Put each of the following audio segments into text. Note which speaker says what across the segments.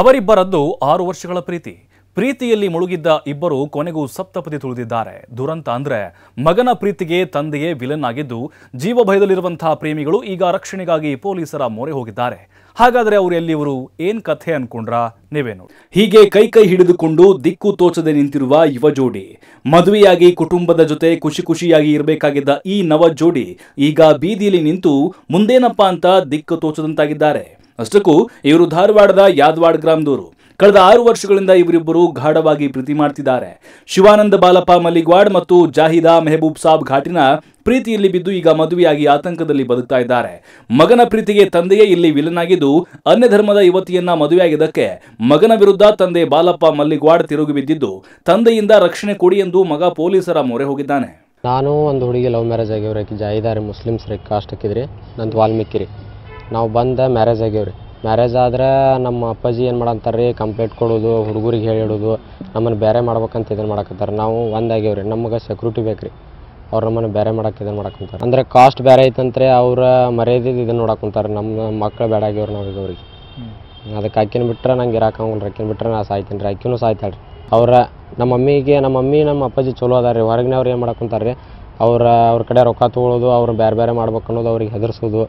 Speaker 1: ಅವರಿಬ್ಬರದ್ದು ಆರು ವರ್ಷಗಳ ಪ್ರೀತಿ ಪ್ರೀತಿಯಲ್ಲಿ ಮುಳುಗಿದ್ದ ಇಬ್ಬರು ಕೊನೆಗೂ ಸಪ್ತಪದಿ ತುಳಿದಿದ್ದಾರೆ ದುರಂತ ಅಂದ್ರೆ ಮಗನ ಪ್ರೀತಿಗೆ ತಂದೆಯೇ ವಿಲನ್ ಆಗಿದ್ದು ಜೀವ ಭಯದಲ್ಲಿರುವಂತಹ ಪ್ರೇಮಿಗಳು ಈಗ ರಕ್ಷಣೆಗಾಗಿ ಪೊಲೀಸರ ಮೊರೆ ಹೋಗಿದ್ದಾರೆ ಹಾಗಾದ್ರೆ ಅವರು ಇವರು ಏನ್ ಕಥೆ ಅನ್ಕೊಂಡ್ರ ನೀವೇನು ಹೀಗೆ ಕೈ ಕೈ ಹಿಡಿದುಕೊಂಡು ದಿಕ್ಕು ತೋಚದೆ ನಿಂತಿರುವ ಯುವ ಜೋಡಿ ಮದುವೆಯಾಗಿ ಕುಟುಂಬದ ಜೊತೆ ಖುಷಿ ಖುಷಿಯಾಗಿ ಇರಬೇಕಾಗಿದ್ದ ಈ ನವ ಜೋಡಿ ಈಗ ಬೀದಿಯಲ್ಲಿ ನಿಂತು ಮುಂದೇನಪ್ಪ ಅಂತ ದಿಕ್ಕು ತೋಚದಂತಾಗಿದ್ದಾರೆ ಅಷ್ಟಕ್ಕೂ ಇವರು ಧಾರವಾಡದ ಯಾದವಾಡ್ ಗ್ರಾಮದವರು ಕಳೆದ ಆರು ವರ್ಷಗಳಿಂದ ಇವರಿಬ್ಬರು ಗಾಢವಾಗಿ ಪ್ರೀತಿ ಮಾಡ್ತಿದ್ದಾರೆ ಶಿವಾನಂದ ಬಾಲಪ್ಪ ಮಲ್ಲಿಗ್ವಾಡ್ ಮತ್ತು ಜಾಹಿದಾ ಮೆಹಬೂಬ್ ಸಾಬ್ ಘಾಟಿನ ಪ್ರೀತಿಯಲ್ಲಿ ಬಿದ್ದು ಈಗ ಮದುವೆಯಾಗಿ ಆತಂಕದಲ್ಲಿ ಬದುಕ್ತಾ ಇದ್ದಾರೆ ಮಗನ ಪ್ರೀತಿಗೆ ತಂದೆಯೇ ಇಲ್ಲಿ ವಿಲನ್ ಆಗಿದ್ದು ಅನ್ಯ ಧರ್ಮದ ಯುವತಿಯನ್ನ ಮದುವೆಯಾಗಿದ್ದಕ್ಕೆ ಮಗನ ವಿರುದ್ಧ ತಂದೆ ಬಾಲಪ್ಪ ಮಲ್ಲಿಗ್ವಾಡ್ ತಿರುಗಿ ಬಿದ್ದಿದ್ದು ತಂದೆಯಿಂದ ರಕ್ಷಣೆ ಕೊಡಿ ಎಂದು ಮಗ ಪೊಲೀಸರ ಮೊರೆ ಹೋಗಿದ್ದಾನೆ
Speaker 2: ನಾನು ಒಂದು ಹುಡುಗಿ ಲವ್ ಮ್ಯಾರೇಜ್ ಆಗಿ ಜಾಹಿದಾರಿ ಮುಸ್ಲಿಮ್ಸ್ ಕಾಸ್ಟ್ ನಂದು ವಾಲ್ಮೀಕಿ ರೀ ನಾವು ಬಂದು ಮ್ಯಾರೇಜ್ ಆಗ್ಯಾವ ರೀ ಮ್ಯಾರೇಜ್ ಆದ್ರೆ ನಮ್ಮ ಅಪ್ಪಾಜಿ ಏನು ಮಾಡಂತಾರೆ ರೀ ಕಂಪ್ಲೇಂಟ್ ಕೊಡೋದು ಹುಡುಗರಿಗೆ ಹೇಳಿಡೋದು ನಮ್ಮನ್ನು ಬೇರೆ ಮಾಡ್ಬೇಕಂತ ಇದನ್ನು ಮಾಡಕತ್ತಾರೆ ನಾವು ಒಂದು ಆಗ್ಯಾವ ರೀ ನಮ್ಗೆ ಸೆಕ್ಯೂರಿಟಿ ಬೇಕು ರೀ ಅವ್ರು ನಮ್ಮನ್ನು ಬೇರೆ ಮಾಡಕ್ಕೆ ಇದನ್ನು ಮಾಡಕಂತಾರೆ ಅಂದರೆ ಕಾಸ್ಟ್ ಬೇರೆ ಐತಂತ್ರಿ ಅವ್ರ ಮರ್ಯಾದೆ ಇದನ್ನು ನೋಡಕ್ಕಂತಾರೆ ನಮ್ಮ ಮಕ್ಕಳು ಬೇಡ ಆಗ್ಯವ್ರು ನಾವು ಈಗ ಅವ್ರಿಗೆ ಅದಕ್ಕೆ ಅಕ್ಕಿನ ಬಿಟ್ಟರೆ ನಂಗೆ ಇರೋಕ್ಕಾಗಲ್ಲ ರೀ ಅಕ್ಕಿನ ಬಿಟ್ಟರೆ ನಾ ಸಾಯ್ತೀನಿ ರೀ ಅಕ್ಕಿನೂ ಸಾಯ್ತಾಳೆ ರೀ ಅವ್ರ ನಮ್ಮ ಮಮ್ಮಿಗೆ ನಮ್ಮ ಮಮ್ಮಿ ನಮ್ಮ ಅಪ್ಪಾಜಿ ಚಲೋ ಅದಾರ ರೀ ಹೊರಗಿನವ್ರು ಏನು ಮಾಡಕ್ಕಂತಾರೆ ರೀ ಅವ್ರ ಅವ್ರ ಕಡೆ ರೊಕ್ಕ ತೊಗೊಳೋದು ಅವ್ರು ಬೇರೆ ಬೇರೆ ಮಾಡ್ಬೇಕು ಅನ್ನೋದು ಅವ್ರಿಗೆ ಹೆದರ್ಸೋದು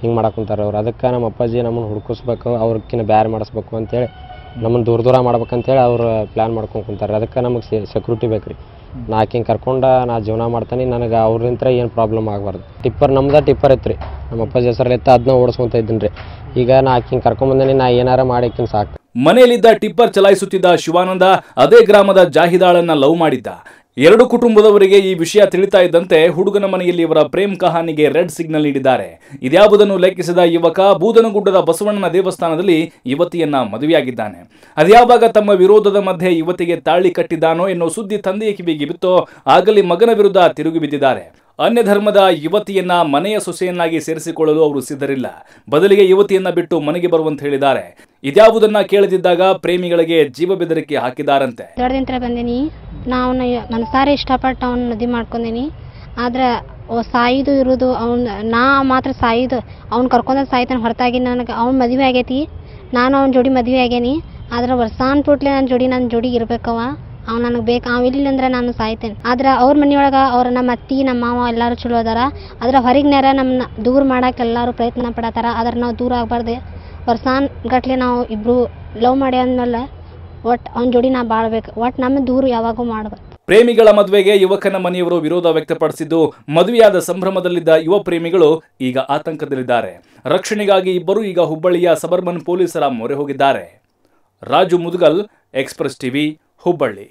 Speaker 2: ಹಿಂಗೆ ಮಾಡಕ್ಕೆ ಕುಂತಾರೆ ಅವ್ರು ಅದಕ್ಕೆ ನಮ್ಮ ಅಪ್ಪಾಜಿ ನಮ್ಮನ್ನು ಹುಡ್ಕಿಸ್ಬೇಕು ಅವ್ರಕ್ಕಿಂತ ಬ್ಯಾರೆ ಮಾಡಿಸ್ಬೇಕು ಅಂತೇಳಿ ನಮ್ಮನ್ನು ದೂರ ದೂರ ಮಾಡ್ಬೇಕಂತೇಳಿ ಅವ್ರು ಪ್ಲ್ಯಾನ್ ಮಾಡ್ಕೊಂಡು ಕುಂತಾರೆ ಅದಕ್ಕೆ ನಮಗೆ ಸೆಕ್ಯೂರಿಟಿ ಬೇಕ್ರಿ ರೀ ನಾ ಕರ್ಕೊಂಡ ನಾ ಜೀವನ ಮಾಡ್ತಾನೆ ನನಗೆ ಅವ್ರಿಂತ ಏನು ಪ್ರಾಬ್ಲಮ್ ಆಗಬಾರ್ದು ಟಿಪ್ಪರ್ ನಮ್ದು ಟಿಪ್ಪರ್ ಇತ್ತು ರೀ ನಮ್ಮ ಅಪ್ಪಾಜಿ ಹೆಸರಲ್ಲಿತ್ತು ಅದನ್ನ ಓಡಿಸ್ಕೊತ ಇದ್ದೀನಿ ರೀ ಈಗ ನಾ ಆಕಿಂಗೆ ಕರ್ಕೊಂಬಂದೇನಿ ನಾ ಏನಾರ ಮಾಡಿಕ್ಕಿನ ಸಾಕು
Speaker 1: ಮನೆಯಲ್ಲಿದ್ದ ಟಿಪ್ಪರ್ ಚಲಾಯಿಸುತ್ತಿದ್ದ ಶಿವಾನಂದ ಅದೇ ಗ್ರಾಮದ ಜಾಹಿದಾಳನ್ನ ಲವ್ ಮಾಡಿದ್ದ ಎರಡು ಕುಟುಂಬದವರಿಗೆ ಈ ವಿಷಯ ತಿಳಿತಾ ಇದ್ದಂತೆ ಹುಡುಗನ ಮನೆಯಲ್ಲಿ ಇವರ ಪ್ರೇಮ್ ಕಹಾನಿಗೆ ರೆಡ್ ಸಿಗ್ನಲ್ ನೀಡಿದ್ದಾರೆ ಇದ್ಯಾವುದನ್ನು ಲೆಕ್ಕಿಸಿದ ಯುವಕ ಬೂದನಗುಡ್ಡದ ಬಸವಣ್ಣನ ದೇವಸ್ಥಾನದಲ್ಲಿ ಯುವತಿಯನ್ನ ಮದುವೆಯಾಗಿದ್ದಾನೆ ಅದ್ಯಾವಾಗ ತಮ್ಮ ವಿರೋಧದ ಮಧ್ಯೆ ಯುವತಿಗೆ ತಾಳಿ ಕಟ್ಟಿದ್ದಾನೋ ಎನ್ನುವ ಸುದ್ದಿ ತಂದೆಯ ಕಿವಿಗೆ ಬಿತ್ತೋ ಆಗಲಿ ಮಗನ ವಿರುದ್ಧ ತಿರುಗಿ ಬಿದ್ದಿದ್ದಾರೆ ಅನ್ಯ ಧರ್ಮದ ಯುವತಿಯನ್ನ ಮನೆಯ ಸೊಸೆಯನ್ನಾಗಿ ಸೇರಿಸಿಕೊಳ್ಳಲು ಅವರು ಸಿದ್ಧರಿಲ್ಲ ಬದಲಿಗೆ ಯುವತಿಯನ್ನ ಬಿಟ್ಟು ಮನೆಗೆ ಬರುವಂತ ಹೇಳಿದ್ದಾರೆ ಇದ್ಯಾವುದನ್ನ ಕೇಳದಿದ್ದಾಗ ಪ್ರೇಮಿಗಳಿಗೆ ಜೀವ ಬೆದರಿಕೆ ಹಾಕಿದಾರಂತೆ
Speaker 3: ನಾ ನನ್ನ ಸಾರಿ ಇಷ್ಟಪಟ್ಟು ಅವ್ನ ಮದುವೆ ಮಾಡ್ಕೊಂಡೀನಿ ಆದ್ರೆ ಸಾಯಿದು ಇರೋದು ಅವ್ನು ನಾ ಮಾತ್ರ ಸಾಯಿದು ಅವ್ನು ಕರ್ಕೊಂಡ ಸಾಯ್ತಾನೆ ಹೊರತಾಗಿ ನನಗೆ ಅವ್ನ ಮದುವೆ ಆಗೈತಿ ನಾನು ಅವ್ನ ಜೋಡಿ ಮದುವೆ ಆಗೇನಿ ಆದ್ರೆ ವರ್ಷಾನ್ ಪುಟ್ಲೆ ನನ್ನ ಜೋಡಿ ನನ್ನ ಜೋಡಿ ಇರ್ಬೇಕವ ಅವ್ನು ನನಗೆ ಬೇಕು ಅವ ಅಂದ್ರೆ ನಾನು ಸಾಯ್ತೇನೆ ಆದ್ರೆ ಅವ್ರ ಮನೆಯೊಳಗೆ ಅವ್ರ ನಮ್ಮ ಅತ್ತಿ ನಮ್ಮ ಮಾವ ಎಲ್ಲರೂ ಚಲೋ ಅದಾರ ಆದ್ರೆ ಹೊರಗೆ ನೇರ ನಮ್ಮನ್ನ ದೂರ ಮಾಡಕ್ಕೆ ಎಲ್ಲರೂ ಪ್ರಯತ್ನ ಪಡತ್ತಾರ ಆದ್ರೆ ನಾವು ದೂರ ಆಗಬಾರ್ದು ವರ್ಷಾನ್ ಗಟ್ಲೆ ನಾವು ಇಬ್ರು ಲವ್ ಮಾಡಿ ಅಂದ್ಮೇಲೆ ಒಟ್ಟು ಅವ್ನ ಜೋಡಿ ನಾ ಬಾಳ್ಬೇಕು ಒಟ್ಟು ನಮ್ಮ ದೂರ ಯಾವಾಗೂ ಮಾಡ್ಬೇಕು
Speaker 1: ಪ್ರೇಮಿಗಳ ಮದುವೆಗೆ ಯುವಕನ ಮನೆಯವರು ವಿರೋಧ ವ್ಯಕ್ತಪಡಿಸಿದ್ದು ಮದುವೆಯಾದ ಸಂಭ್ರಮದಲ್ಲಿದ್ದ ಯುವ ಪ್ರೇಮಿಗಳು ಈಗ ಆತಂಕದಲ್ಲಿದ್ದಾರೆ ರಕ್ಷಣೆಗಾಗಿ ಇಬ್ಬರು ಈಗ ಹುಬ್ಬಳ್ಳಿಯ ಸಬರ್ಮನ್ ಪೊಲೀಸರ ಮೊರೆ ಹೋಗಿದ್ದಾರೆ ರಾಜು ಮುದುಗಲ್ ಎಕ್ಸ್ಪ್ರೆಸ್ ಟಿವಿ ಹುಬ್ಬಳ್ಳಿ